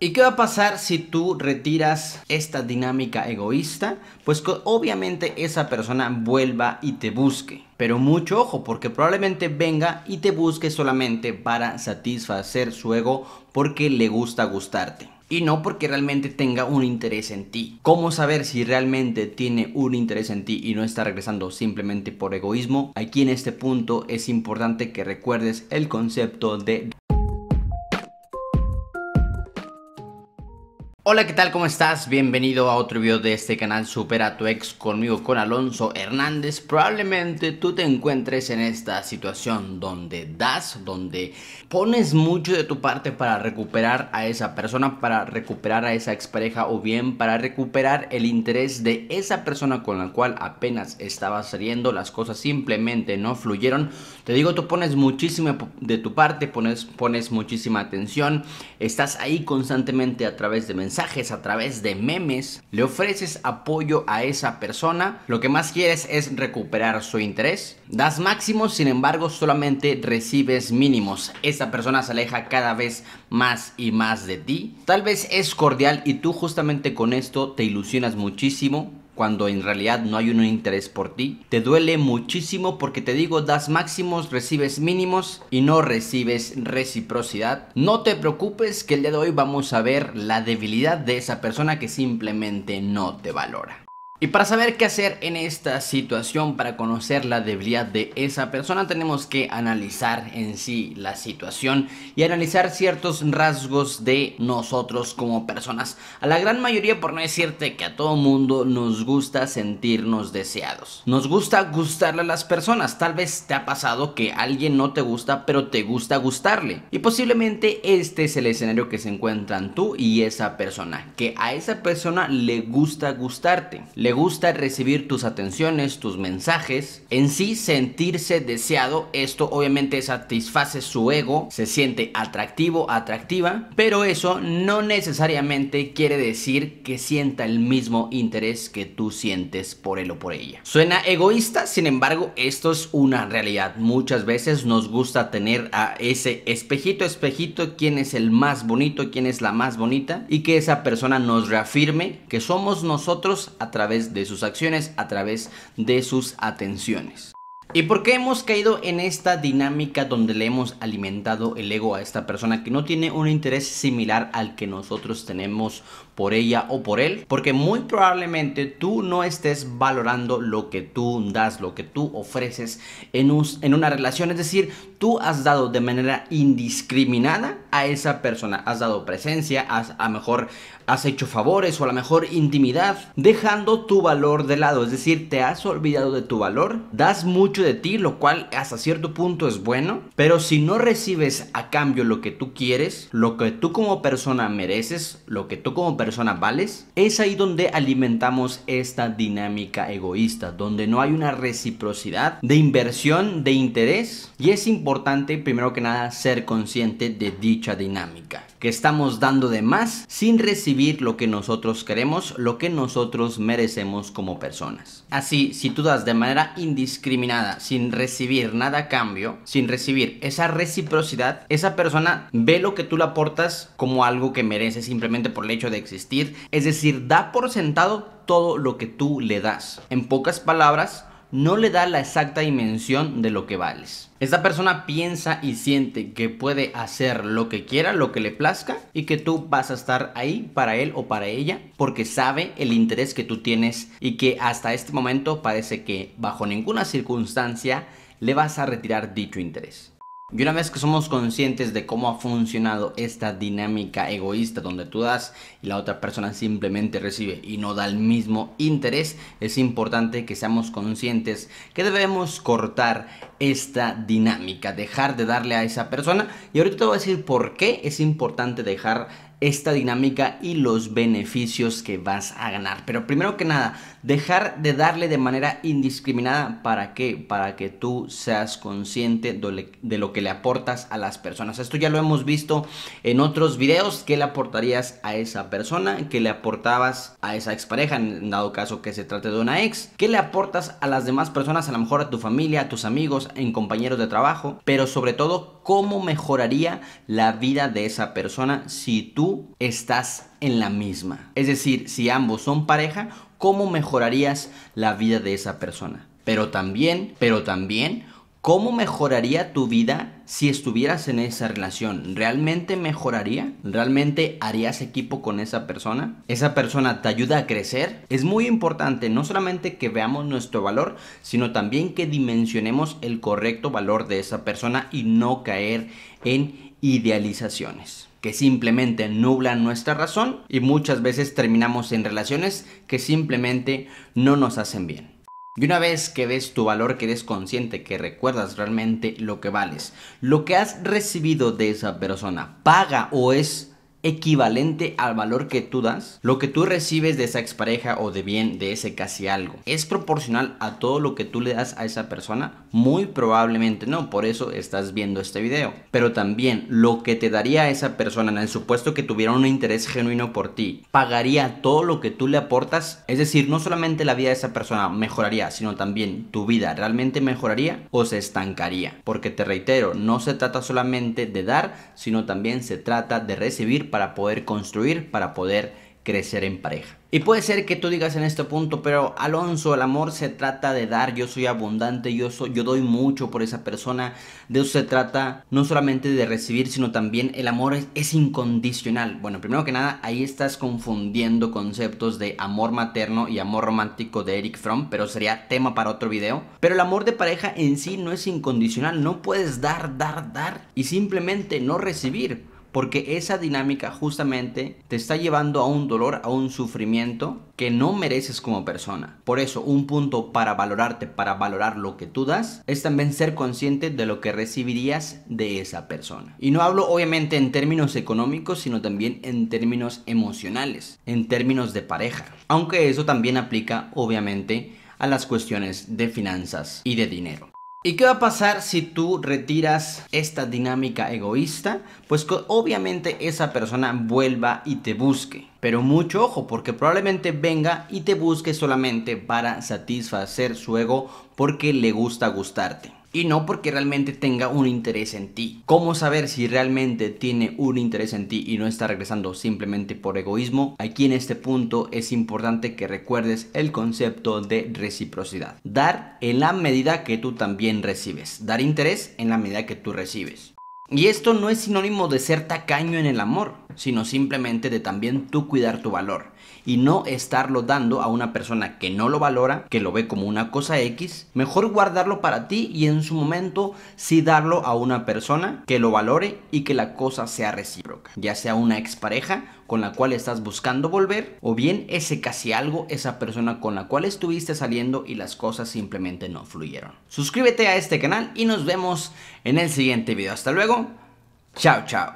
¿Y qué va a pasar si tú retiras esta dinámica egoísta? Pues que obviamente esa persona vuelva y te busque. Pero mucho ojo, porque probablemente venga y te busque solamente para satisfacer su ego porque le gusta gustarte. Y no porque realmente tenga un interés en ti. ¿Cómo saber si realmente tiene un interés en ti y no está regresando simplemente por egoísmo? Aquí en este punto es importante que recuerdes el concepto de Hola, ¿qué tal? ¿Cómo estás? Bienvenido a otro video de este canal Supera tu ex conmigo con Alonso Hernández. Probablemente tú te encuentres en esta situación donde das, donde pones mucho de tu parte para recuperar a esa persona, para recuperar a esa expareja o bien para recuperar el interés de esa persona con la cual apenas estabas saliendo, las cosas simplemente no fluyeron. Te digo, tú pones muchísimo de tu parte, pones, pones muchísima atención, estás ahí constantemente a través de mensajes mensajes a través de memes, le ofreces apoyo a esa persona, lo que más quieres es recuperar su interés, das máximos, sin embargo solamente recibes mínimos, esa persona se aleja cada vez más y más de ti, tal vez es cordial y tú justamente con esto te ilusionas muchísimo, cuando en realidad no hay un interés por ti. Te duele muchísimo porque te digo, das máximos, recibes mínimos y no recibes reciprocidad. No te preocupes que el día de hoy vamos a ver la debilidad de esa persona que simplemente no te valora. Y para saber qué hacer en esta situación, para conocer la debilidad de esa persona, tenemos que analizar en sí la situación y analizar ciertos rasgos de nosotros como personas. A la gran mayoría, por no decirte que a todo mundo, nos gusta sentirnos deseados. Nos gusta gustarle a las personas. Tal vez te ha pasado que alguien no te gusta, pero te gusta gustarle. Y posiblemente este es el escenario que se encuentran tú y esa persona, que a esa persona le gusta gustarte le gusta recibir tus atenciones, tus mensajes, en sí sentirse deseado. Esto obviamente satisface su ego, se siente atractivo, atractiva, pero eso no necesariamente quiere decir que sienta el mismo interés que tú sientes por él o por ella. Suena egoísta, sin embargo, esto es una realidad. Muchas veces nos gusta tener a ese espejito, espejito, quién es el más bonito, quién es la más bonita y que esa persona nos reafirme que somos nosotros a través de sus acciones, a través de sus atenciones. ¿Y por qué hemos caído en esta dinámica donde le hemos alimentado el ego a esta persona que no tiene un interés similar al que nosotros tenemos por ella o por él? Porque muy probablemente tú no estés valorando lo que tú das, lo que tú ofreces en, en una relación. Es decir, tú has dado de manera indiscriminada a esa persona. Has dado presencia, has a mejor has hecho favores o a lo mejor intimidad, dejando tu valor de lado, es decir, te has olvidado de tu valor, das mucho de ti, lo cual hasta cierto punto es bueno, pero si no recibes a cambio lo que tú quieres, lo que tú como persona mereces, lo que tú como persona vales, es ahí donde alimentamos esta dinámica egoísta, donde no hay una reciprocidad de inversión, de interés, y es importante primero que nada ser consciente de dicha dinámica que estamos dando de más sin recibir lo que nosotros queremos, lo que nosotros merecemos como personas. Así, si tú das de manera indiscriminada, sin recibir nada a cambio, sin recibir esa reciprocidad, esa persona ve lo que tú le aportas como algo que merece simplemente por el hecho de existir. Es decir, da por sentado todo lo que tú le das. En pocas palabras, no le da la exacta dimensión de lo que vales. Esta persona piensa y siente que puede hacer lo que quiera, lo que le plazca, y que tú vas a estar ahí para él o para ella, porque sabe el interés que tú tienes y que hasta este momento parece que bajo ninguna circunstancia le vas a retirar dicho interés. Y una vez que somos conscientes de cómo ha funcionado esta dinámica egoísta donde tú das y la otra persona simplemente recibe y no da el mismo interés, es importante que seamos conscientes que debemos cortar esta dinámica, dejar de darle a esa persona. Y ahorita te voy a decir por qué es importante dejar esta dinámica y los beneficios que vas a ganar. Pero primero que nada, dejar de darle de manera indiscriminada para qué? Para que tú seas consciente de lo que le aportas a las personas. Esto ya lo hemos visto en otros videos, ¿Qué le aportarías a esa persona, ¿Qué le aportabas a esa expareja, en dado caso que se trate de una ex, que le aportas a las demás personas, a lo mejor a tu familia, a tus amigos, en compañeros de trabajo, pero sobre todo cómo mejoraría la vida de esa persona si tú estás en la misma. Es decir, si ambos son pareja, cómo mejorarías la vida de esa persona. Pero también, pero también, ¿Cómo mejoraría tu vida si estuvieras en esa relación? ¿Realmente mejoraría? ¿Realmente harías equipo con esa persona? ¿Esa persona te ayuda a crecer? Es muy importante no solamente que veamos nuestro valor, sino también que dimensionemos el correcto valor de esa persona y no caer en idealizaciones que simplemente nublan nuestra razón y muchas veces terminamos en relaciones que simplemente no nos hacen bien. Y una vez que ves tu valor, que eres consciente, que recuerdas realmente lo que vales, lo que has recibido de esa persona, paga o es equivalente al valor que tú das, lo que tú recibes de esa expareja o de bien de ese casi algo, es proporcional a todo lo que tú le das a esa persona? Muy probablemente no, por eso estás viendo este video. Pero también lo que te daría a esa persona en el supuesto que tuviera un interés genuino por ti, pagaría todo lo que tú le aportas, es decir, no solamente la vida de esa persona mejoraría, sino también tu vida realmente mejoraría o se estancaría. Porque te reitero, no se trata solamente de dar, sino también se trata de recibir para poder construir, para poder crecer en pareja. Y puede ser que tú digas en este punto, pero Alonso, el amor se trata de dar, yo soy abundante, yo, soy, yo doy mucho por esa persona, de eso se trata no solamente de recibir, sino también el amor es, es incondicional. Bueno, primero que nada, ahí estás confundiendo conceptos de amor materno y amor romántico de Eric Fromm, pero sería tema para otro video. Pero el amor de pareja en sí no es incondicional, no puedes dar, dar, dar y simplemente no recibir porque esa dinámica justamente te está llevando a un dolor, a un sufrimiento que no mereces como persona. Por eso, un punto para valorarte, para valorar lo que tú das, es también ser consciente de lo que recibirías de esa persona. Y no hablo obviamente en términos económicos, sino también en términos emocionales, en términos de pareja. Aunque eso también aplica obviamente a las cuestiones de finanzas y de dinero. ¿Y qué va a pasar si tú retiras esta dinámica egoísta? Pues obviamente esa persona vuelva y te busque. Pero mucho ojo, porque probablemente venga y te busque solamente para satisfacer su ego porque le gusta gustarte y no porque realmente tenga un interés en ti. ¿Cómo saber si realmente tiene un interés en ti y no está regresando simplemente por egoísmo? Aquí en este punto es importante que recuerdes el concepto de reciprocidad. Dar en la medida que tú también recibes. Dar interés en la medida que tú recibes. Y esto no es sinónimo de ser tacaño en el amor sino simplemente de también tú cuidar tu valor y no estarlo dando a una persona que no lo valora, que lo ve como una cosa X, mejor guardarlo para ti y en su momento sí darlo a una persona que lo valore y que la cosa sea recíproca, ya sea una expareja con la cual estás buscando volver o bien ese casi algo, esa persona con la cual estuviste saliendo y las cosas simplemente no fluyeron. Suscríbete a este canal y nos vemos en el siguiente video. Hasta luego. Chao, chao.